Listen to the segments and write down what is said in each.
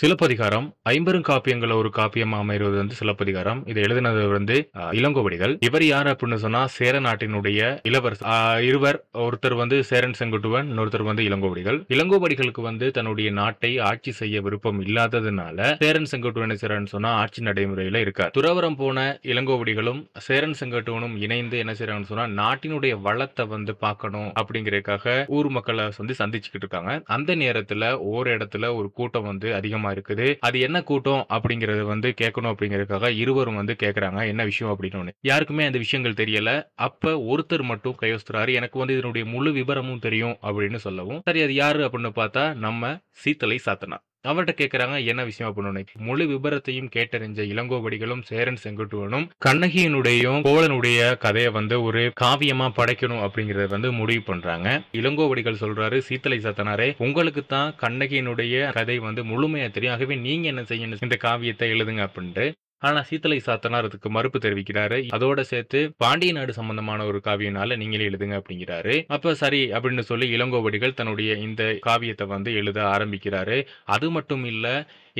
சிலப்பதிகாரம் ஐம்பெருங்காப்பியங்கள ஒரு காப்பியமா அமைவது வந்து சிலப்பதிகாரம் இதை எழுதினது வந்து இளங்கோவடிகள் இவர் யார் அப்படின்னு சொன்னா சேர நாட்டினுடைய இளவரசு இருவர் ஒருத்தர் வந்து சேரன் செங்குட்டுவன் இன்னொருத்தர் வந்து இளங்கோவடிகள் இளங்கோவடிகளுக்கு வந்து தன்னுடைய நாட்டை ஆட்சி செய்ய விருப்பம் இல்லாததுனால சேரன் செங்குட்டுவன் சேரன் சொன்னா ஆட்சி நடைமுறையில இருக்கார் துறவரம் போன இளங்கோவடிகளும் சேரன் செங்கட்டுவனும் இணைந்து என்ன செய்யறாங்க சொன்னா நாட்டினுடைய வளத்தை வந்து பார்க்கணும் அப்படிங்கிறதுக்காக ஊர் மக்களை வந்து சந்திச்சுக்கிட்டு இருக்காங்க அந்த நேரத்துல ஒரு இடத்துல ஒரு கூட்டம் வந்து அதிகமா அதிகமாக இருக்குது அது என்ன கூட்டம் அப்படிங்கறது வந்து கேட்கணும் அப்படிங்கறதுக்காக இருவரும் வந்து கேட்கறாங்க என்ன விஷயம் அப்படின்னு யாருக்குமே அந்த விஷயங்கள் தெரியல அப்ப ஒருத்தர் மட்டும் கையொசுறாரு எனக்கு வந்து இதனுடைய முழு விவரமும் தெரியும் அப்படின்னு சொல்லவும் சரி அது யாரு அப்படின்னு பார்த்தா நம்ம சீத்தலை சாத்தனா அவர்கிட்ட கேட்கிறாங்க என்ன விஷயமா பண்ணணும் முழு விபரத்தையும் கேட்டறிஞ்ச இளங்கோவடிகளும் சேரன் செங்குட்டுவனும் கண்ணகியினுடையும் கோவலனுடைய கதையை வந்து ஒரு காவியமா படைக்கணும் அப்படிங்கறத வந்து முடிவு பண்றாங்க இளங்கோவடிகள் சொல்றாரு சீத்தலை சத்தனாரே உங்களுக்கு தான் கண்ணகியினுடைய கதை வந்து முழுமையா தெரியும் ஆகவே நீங்க என்ன செய்யணும் இந்த காவியத்தை எழுதுங்க அப்படின்ட்டு ஆனா சீத்தலை சாத்தனார் அதுக்கு மறுப்பு தெரிவிக்கிறாரு அதோட சேர்த்து பாண்டிய நாடு சம்பந்தமான ஒரு காவியனால நீங்களே எழுதுங்க அப்படிங்கிறாரு அப்ப சரி அப்படின்னு சொல்லி இளங்கோவடிகள் தன்னுடைய இந்த காவியத்தை வந்து எழுத ஆரம்பிக்கிறாரு அது மட்டும் இல்ல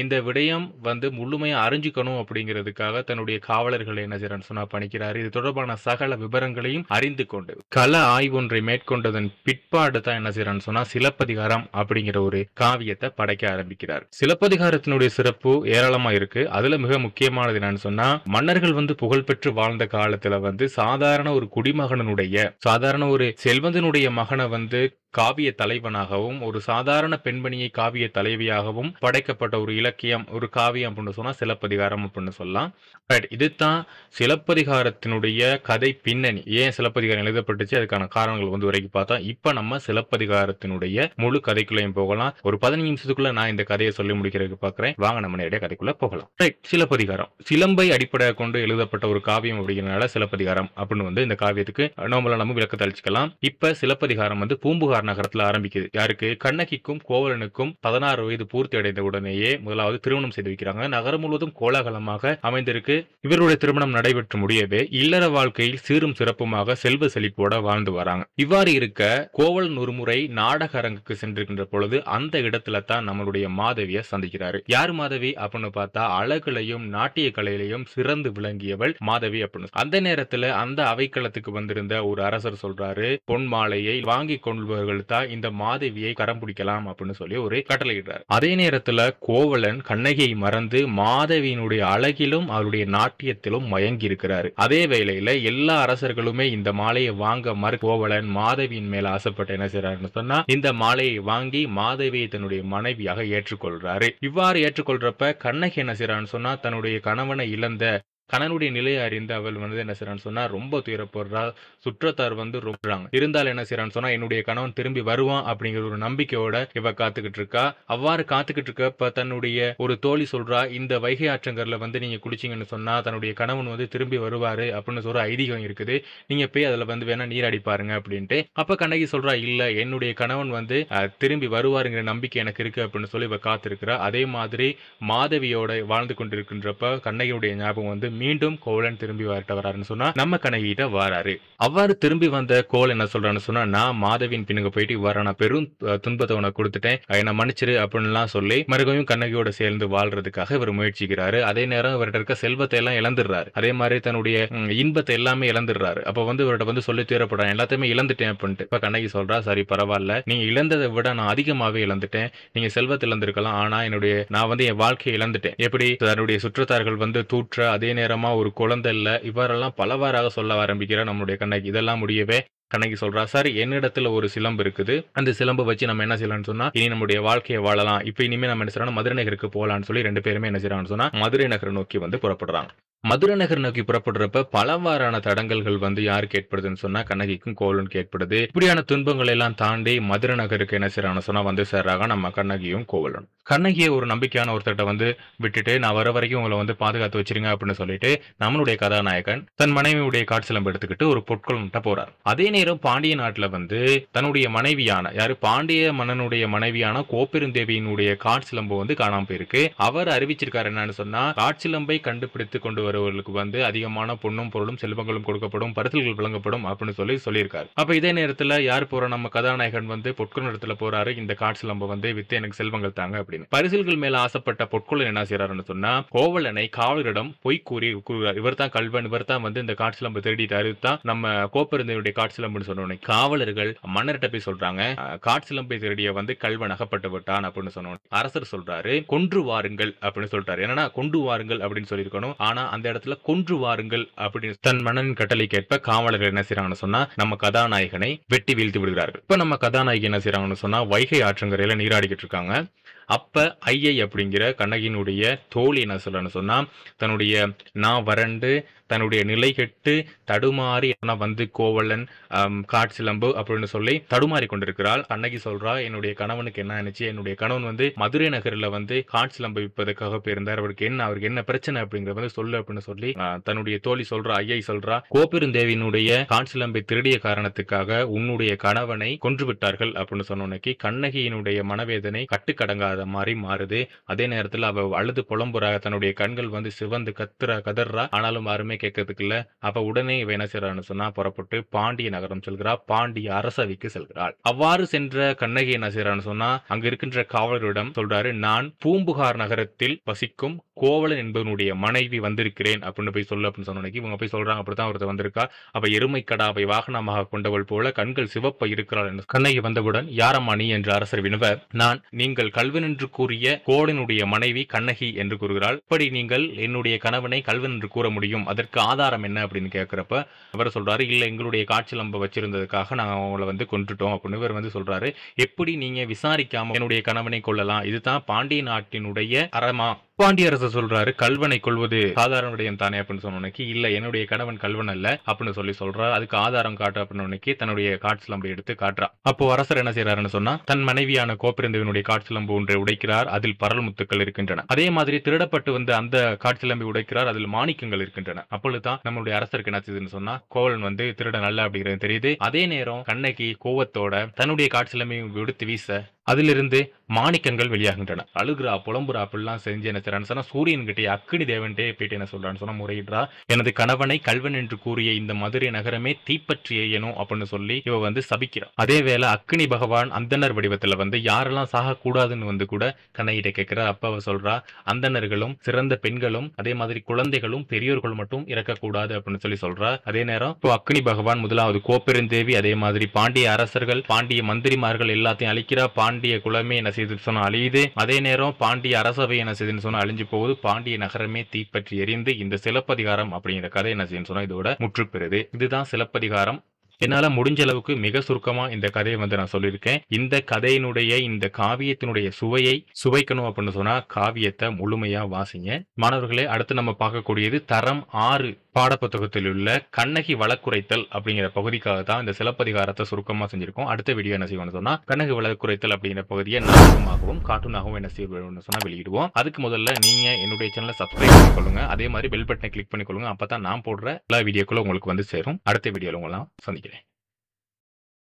இந்த விடயம் வந்து முழுமையா அறிஞ்சுக்கணும் அப்படிங்கிறதுக்காக தன்னுடைய காவலர்களை என்ன செய்யறான்னு சொன்னா பணிக்கிறாரு இது தொடர்பான சகல விவரங்களையும் அறிந்து கொண்டு கல ஆய்வொன்றை மேற்கொண்டதன் பிற்பாடு தான் என்ன செய்யறான்னு சொன்னா சிலப்பதிகாரம் அப்படிங்கிற ஒரு காவியத்தை படைக்க ஆரம்பிக்கிறார் சிலப்பதிகாரத்தினுடைய சிறப்பு ஏராளமா இருக்கு அதுல மிக முக்கியமான முக்கியமானது என்னன்னு சொன்னா மன்னர்கள் வந்து புகழ்பெற்று வாழ்ந்த காலத்துல வந்து சாதாரண ஒரு குடிமகனுடைய சாதாரண ஒரு செல்வந்தனுடைய மகனை வந்து காவிய தலைவனாகவும் ஒரு சாதாரண பெண்மணியை காவிய தலைவியாகவும் படைக்கப்பட்ட ஒரு இலக்கியம் ஒரு காவியம் அப்படின்னு சொன்னா சிலப்பதிகாரம் அப்படின்னு சொல்லலாம் பட் இதுதான் சிலப்பதிகாரத்தினுடைய கதை பின்னணி ஏன் சிலப்பதிகாரம் எழுதப்பட்டுச்சு அதுக்கான காரணங்கள் வந்து வரைக்கும் பார்த்தா இப்ப நம்ம சிலப்பதிகாரத்தினுடைய முழு கதைக்குள்ளையும் போகலாம் ஒரு பதினஞ்சு நிமிஷத்துக்குள்ள நான் இந்த கதையை சொல்லி முடிக்கிறதுக்கு பாக்குறேன் வாங்க நம்ம நேரடியாக கதைக்குள்ள போகலாம் ரைட் சிலப்பதிகாரம் சிலம்பை அடிப்படையாக கொண்டு எழுதப்பட்ட ஒரு காவியம் அப்படிங்கிறனால சிலப்பதிகாரம் அப்படின்னு வந்து இந்த காவியத்துக்கு நார்மலா நம்ம விளக்கத்தை அழிச்சிக்கலாம் இப்ப சிலப்பதிகாரம் வந்து பூம்புகார் நகரத்தில் ஆரம்பிக்குது யாருக்கு கண்ணகிக்கும் கோவலனுக்கும் பதினாறு வயது பூர்த்தி அடைந்த உடனேயே முதலாவது திருமணம் செய்து வைக்கிறாங்க நகரம் முழுவதும் கோலாகலமாக அமைந்திருக்கு இவருடைய திருமணம் நடைபெற்று முடியவே இல்லற வாழ்க்கையில் சீரும் சிறப்புமாக செல்வ செழிப்போட வாழ்ந்து வராங்க இவ்வாறு இருக்க கோவலன் ஒருமுறை நாடக அரங்குக்கு சென்றிருக்கின்ற பொழுது அந்த இடத்துல தான் நம்மளுடைய மாதவியை சந்திக்கிறாரு யார் மாதவி அப்படின்னு பார்த்தா அழகுலையும் நாட்டிய கலையிலையும் சிறந்து விளங்கியவள் மாதவி அப்படின்னு அந்த நேரத்துல அந்த அவைக்களத்துக்கு வந்திருந்த ஒரு அரசர் சொல்றாரு பொன் மாலையை வாங்கி கொள்வது அவர்கள் தான் இந்த மாதவியை கரம் பிடிக்கலாம் அப்படின்னு சொல்லி ஒரு கட்டளையிடுறார் அதே நேரத்துல கோவலன் கண்ணகியை மறந்து மாதவியினுடைய அழகிலும் அவருடைய நாட்டியத்திலும் மயங்கி இருக்கிறாரு அதே வேளையில எல்லா அரசர்களுமே இந்த மாலையை வாங்க மறு கோவலன் மாதவியின் மேல ஆசைப்பட்டு என்ன செய்யறாருன்னு சொன்னா இந்த மாலையை வாங்கி மாதவியை தன்னுடைய மனைவியாக ஏற்றுக்கொள்றாரு இவ்வாறு ஏற்றுக்கொள்றப்ப கண்ணகி என்ன செய்யறான்னு சொன்னா தன்னுடைய கணவனை இழந்த கணனுடைய நிலையை அறிந்து அவள் வந்து என்ன செய்யறான்னு சொன்னா ரொம்ப துயரப்படுறா சுற்றத்தார் வந்து ரொம்ப இருந்தாலும் என்ன செய்யறான்னு சொன்னா என்னுடைய கணவன் திரும்பி வருவான் அப்படிங்கிற ஒரு நம்பிக்கையோட இவ காத்துக்கிட்டு இருக்கா அவ்வாறு காத்துக்கிட்டு இருக்கப்ப தன்னுடைய ஒரு தோழி சொல்றா இந்த வைகை ஆற்றங்கர்ல வந்து நீங்க குளிச்சிங்கன்னு சொன்னா தன்னுடைய கணவன் வந்து திரும்பி வருவாரு அப்படின்னு சொல்ற ஐதீகம் இருக்குது நீங்க போய் அதுல வந்து வேணா நீராடி பாருங்க அப்படின்ட்டு அப்ப கண்ணகி சொல்றா இல்ல என்னுடைய கணவன் வந்து திரும்பி வருவாருங்கிற நம்பிக்கை எனக்கு இருக்கு அப்படின்னு சொல்லி இவ காத்திருக்கிறா அதே மாதிரி மாதவியோட வாழ்ந்து கொண்டிருக்கின்றப்ப கண்ணகியுடைய ஞாபகம் வந்து மீண்டும் கோவலன் திரும்பி வரட்ட வராருன்னு சொன்னா நம்ம கனகிட்ட வராரு அவ்வாறு திரும்பி வந்த கோல் என்ன சொல்றான்னு சொன்னா நான் மாதவியின் பின்னுக்கு போயிட்டு வர நான் பெரும் துன்பத்தை உனக்கு கொடுத்துட்டேன் என்ன மன்னிச்சிரு அப்படின்னு சொல்லி மறுபடியும் கண்ணகியோட சேர்ந்து வாழ்றதுக்காக இவர் முயற்சிக்கிறாரு அதே நேரம் இவர்கிட்ட இருக்க செல்வத்தை எல்லாம் இழந்துடுறாரு அதே மாதிரி தன்னுடைய இன்பத்தை எல்லாமே இழந்துடுறாரு அப்ப வந்து இவர்கிட்ட வந்து சொல்லி தீரப்படுறான் எல்லாத்தையுமே இழந்துட்டேன் அப்படின்ட்டு இப்ப கண்ணகி சொல்றா சரி பரவாயில்ல நீங்க இழந்ததை விட நான் அதிகமாவே இழந்துட்டேன் நீங்க செல்வத்தை இழந்திருக்கலாம் ஆனா என்னுடைய நான் வந்து என் வாழ்க்கையை இழந்துட்டேன் எப்படி தன்னுடைய சுற்றத்தார்கள் வந்து தூற்ற அதே நேரம் நேரமா ஒரு குழந்தை இல்ல இவரெல்லாம் பலவாறாக சொல்ல ஆரம்பிக்கிற நம்மளுடைய கண்ணகி இதெல்லாம் முடியவே கண்ணகி சொல்றா சார் என்னிடத்துல ஒரு சிலம்பு இருக்குது அந்த சிலம்பு வச்சு நம்ம என்ன செய்யலாம்னு சொன்னா இனி நம்முடைய வாழ்க்கையை வாழலாம் இப்போ இனிமே நம்ம என்ன செய்யறோம் மதுரை நகருக்கு போகலாம்னு சொல்லி ரெண்டு பேருமே என்ன செய்யறான்னு சொன்னா மதுரை நகர் நோக்கி வந்து புறப்படுறாங்க மதுரை நகர் நோக்கி புறப்படுறப்ப பலவாறான தடங்கல்கள் வந்து யாருக்கு ஏற்படுதுன்னு சொன்னா கண்ணகிக்கும் கோவலனுக்கு ஏற்படுது இப்படியான துன்பங்கள் எல்லாம் தாண்டி மதுரை நகருக்கு என்ன செய்யறான்னு சொன்னா வந்து சேர்றாங்க நம்ம கண்ணகியும் கோவலனும் கண்ணகியை ஒரு நம்பிக்கையான ஒருத்தர்கிட்ட வந்து விட்டுட்டு நான் வர வரைக்கும் உங்களை வந்து பாதுகாத்து வச்சிருங்க அப்படின்னு சொல்லிட்டு நம்மளுடைய கதாநாயகன் தன் மனைவியுடைய காட்சிலம்பு எடுத்துக்கிட்டு ஒரு பொற்கொள்கிட்ட போறார் அதே நேரம் பாண்டிய நாட்டுல வந்து தன்னுடைய மனைவியான யாரு பாண்டிய மன்னனுடைய மனைவியான கோப்பெருந்தேவியினுடைய காட்சிலம்பு வந்து காணாம போயிருக்கு அவர் அறிவிச்சிருக்காரு என்னன்னு சொன்னா காட்சிலம்பை கண்டுபிடித்து கொண்டு வருவர்களுக்கு வந்து அதிகமான பொண்ணும் பொருளும் செல்வங்களும் கொடுக்கப்படும் பரிசல்கள் வழங்கப்படும் அப்படின்னு சொல்லி சொல்லியிருக்காரு அப்ப இதே நேரத்துல யார் போற நம்ம கதாநாயகன் வந்து பொற்கொள் இடத்துல போறாரு இந்த காட்சிலம்பை வந்து வித்து எனக்கு செல்வங்கள் தாங்க அப்படி அப்படின்னு பரிசில்கள் மேல ஆசைப்பட்ட பொற்கொள்ளன் என்ன செய்யறாருன்னு சொன்னா கோவலனை காவலரிடம் பொய் கூறி கூறுகிறார் இவர் தான் கல்வன் இவர் தான் வந்து இந்த காட்சிலம்பு திருடிட்டாரு தான் நம்ம கோப்பருந்தனுடைய காட்சிலம்புன்னு சொன்னோடனே காவலர்கள் மன்னர்கிட்ட போய் சொல்றாங்க காட்சிலம்பை திருடிய வந்து கல்வன் அகப்பட்டு விட்டான் அப்படின்னு சொன்னோம் அரசர் சொல்றாரு கொன்று வாருங்கள் அப்படின்னு சொல்றாரு என்னன்னா கொண்டு வாருங்கள் அப்படின்னு சொல்லியிருக்கணும் ஆனா அந்த இடத்துல கொன்று வாருங்கள் அப்படின்னு தன் மன்னன் கட்டளை கேட்ப காவலர்கள் என்ன செய்யறாங்கன்னு சொன்னா நம்ம கதாநாயகனை வெட்டி வீழ்த்தி விடுகிறார்கள் இப்ப நம்ம கதாநாயகி என்ன செய்யறாங்கன்னு சொன்னா வைகை ஆற்றங்கரையில நீராடிக்கிட்டு இருக்காங்க அப்போ ஐயை அப்படிங்கிற கண்ணகியினுடைய தோழி என்ன சொல்லணும்னு சொன்னால் தன்னுடைய நான் வறண்டு தன்னுடைய நிலை கெட்டு தடுமாறி ஆனால் வந்து கோவலன் காட்சிலம்பு அப்படின்னு சொல்லி தடுமாறி கொண்டிருக்கிறாள் கண்ணகி சொல்றா என்னுடைய கணவனுக்கு என்ன ஆயிடுச்சு என்னுடைய கணவன் வந்து மதுரை நகரில் வந்து காட்சிலம்பு விற்பதற்காக போயிருந்தார் அவருக்கு என்ன அவருக்கு என்ன பிரச்சனை அப்படிங்கிறத வந்து சொல்லு அப்படின்னு சொல்லி தன்னுடைய தோழி சொல்றா ஐயை சொல்றா கோபெருந்தேவியினுடைய காட்சிலம்பை திருடிய காரணத்துக்காக உன்னுடைய கணவனை கொன்று விட்டார்கள் அப்படின்னு சொன்னோன்னைக்கு கண்ணகியினுடைய மனவேதனை கட்டுக்கடங்காத இல்லாத மாதிரி மாறுது அதே நேரத்தில் அவ அழுது புலம்புறா தன்னுடைய கண்கள் வந்து சிவந்து கத்துற கதர்றா ஆனாலும் யாருமே கேட்கறதுக்கு இல்ல அவ உடனே இவ என்ன செய்யறான்னு சொன்னா புறப்பட்டு பாண்டிய நகரம் செல்கிறா பாண்டிய அரசவைக்கு செல்கிறாள் அவ்வாறு சென்ற கண்ணகி என்ன செய்யறான்னு சொன்னா அங்க இருக்கின்ற காவலரிடம் சொல்றாரு நான் பூம்புகார் நகரத்தில் வசிக்கும் கோவலன் என்பவனுடைய மனைவி வந்திருக்கிறேன் அப்படின்னு போய் சொல்லு அப்படின்னு சொன்ன இவங்க போய் சொல்றாங்க அப்படித்தான் ஒருத்தர் வந்திருக்கா அவ எருமை கடாவை வாகனமாக கொண்டவள் போல கண்கள் சிவப்ப இருக்கிறாள் கண்ணகி வந்தவுடன் யாரம்மா நீ என்று அரசர் வினவ நான் நீங்கள் கல்வி கல்வன் என்று கூறிய கோடனுடைய மனைவி கண்ணகி என்று கூறுகிறாள் இப்படி நீங்கள் என்னுடைய கணவனை கல்வன் என்று கூற முடியும் அதற்கு ஆதாரம் என்ன அப்படின்னு கேட்கிறப்ப அவர் சொல்றாரு இல்ல எங்களுடைய காட்சி நம்ம வச்சிருந்ததுக்காக நாங்கள் அவங்கள வந்து கொண்டுட்டோம் அப்படின்னு இவர் வந்து சொல்றாரு எப்படி நீங்க விசாரிக்காம என்னுடைய கணவனை கொள்ளலாம் இதுதான் பாண்டிய நாட்டினுடைய அறமா பாண்டிய அரசு சொல்றாரு கல்வனை கொள்வது சாதாரண விடயம் தானே அப்படின்னு சொன்ன இல்ல என்னுடைய கணவன் கல்வன் அல்ல அப்படின்னு சொல்லி சொல்றாரு அதுக்கு ஆதாரம் காட்டு அப்படின்னு தன்னுடைய காட்சிலம்பை எடுத்து காட்டுறா அப்போ அரசர் என்ன செய்யறாருன்னு சொன்னா தன் மனைவியான கோபிரந்தவனுடைய காட்சிலம்பு ஒன்றை உடைக்கிறார் அதில் பரல் முத்துக்கள் இருக்கின்றன அதே மாதிரி திருடப்பட்டு வந்து அந்த காட்சிலம்பை உடைக்கிறார் அதில் மாணிக்கங்கள் இருக்கின்றன அப்பொழுதுதான் நம்மளுடைய அரசருக்கு என்ன செய்யுதுன்னு சொன்னா கோவலன் வந்து திருட நல்ல அப்படிங்கிறது தெரியுது அதே நேரம் கண்ணகி கோவத்தோட தன்னுடைய காட்சிலம்பையும் விடுத்து வீச அதிலிருந்து மாணிக்கங்கள் வெளியாகின்றன அழுகிறா புலம்புறா அப்படிலாம் செஞ்சு என்ன செய்யறான்னு சொன்னா கிட்டே அக்கினி தேவன்கிட்டே போயிட்டு என்ன சொல்றான்னு சொன்னா முறையிடுறா எனது கணவனை கல்வன் என்று கூறிய இந்த மதுரை நகரமே தீப்பற்றி எய்யணும் அப்படின்னு சொல்லி இவ வந்து சபிக்கிறா அதே வேளை அக்கினி பகவான் அந்தனர் வடிவத்துல வந்து யாரெல்லாம் சாகக்கூடாதுன்னு வந்து கூட கண்ணையிட கேட்கிறா அப்ப அவ சொல்றா அந்தனர்களும் சிறந்த பெண்களும் அதே மாதிரி குழந்தைகளும் பெரியோர்களும் மட்டும் இறக்கக்கூடாது அப்படின்னு சொல்லி சொல்றா அதே நேரம் இப்போ அக்னி பகவான் முதலாவது கோப்பெருந்தேவி அதே மாதிரி பாண்டிய அரசர்கள் பாண்டிய மந்திரிமார்கள் எல்லாத்தையும் அழிக்கிறா பாண்டிய பாண்டிய குலமே என்ன செய்துன்னு சொன்னால் அழியுது அதே நேரம் பாண்டிய அரசவை என்ன செய்துன்னு சொன்னால் அழிஞ்சு போகுது பாண்டிய நகரமே தீப்பற்றி எரிந்து இந்த சிலப்பதிகாரம் அப்படிங்கிற கதை என்ன செய்யுன்னு சொன்னால் இதோட முற்று பெறுது இதுதான் சிலப்பதிகாரம் என்னால முடிஞ்ச அளவுக்கு மிக சுருக்கமா இந்த கதையை வந்து நான் சொல்லியிருக்கேன் இந்த கதையினுடைய இந்த காவியத்தினுடைய சுவையை சுவைக்கணும் அப்படின்னு சொன்னா காவியத்தை முழுமையா வாசிங்க மாணவர்களே அடுத்து நம்ம பார்க்கக்கூடியது தரம் ஆறு பாடப்புத்தகத்தில் உள்ள கண்ணகி வழக்குறைத்தல் அப்படிங்கிற பகுதிக்காக தான் இந்த சிலப்பதிகாரத்தை சுருக்கமாக செஞ்சிருக்கோம் அடுத்த வீடியோ என்ன செய்வோம் சொன்னால் கண்ணகி வழக்குறைத்தல் அப்படிங்கிற பகுதியை நாடகமாகவும் கார்ட்டூனாகவும் என்ன செய்வோம்னு சொன்னால் வெளியிடுவோம் அதுக்கு முதல்ல நீங்கள் என்னுடைய சேனலை சப்ஸ்கிரைப் பண்ணிக்கொள்ளுங்க அதே மாதிரி பெல் பட்டனை கிளிக் பண்ணிக்கொள்ளுங்க அப்போ தான் நான் போடுற எல்லா வீடியோக்களும் உங்களுக்கு வந்து சேரும் அடுத்த வீடியோவில் உங்களாம் சந்திக்கும்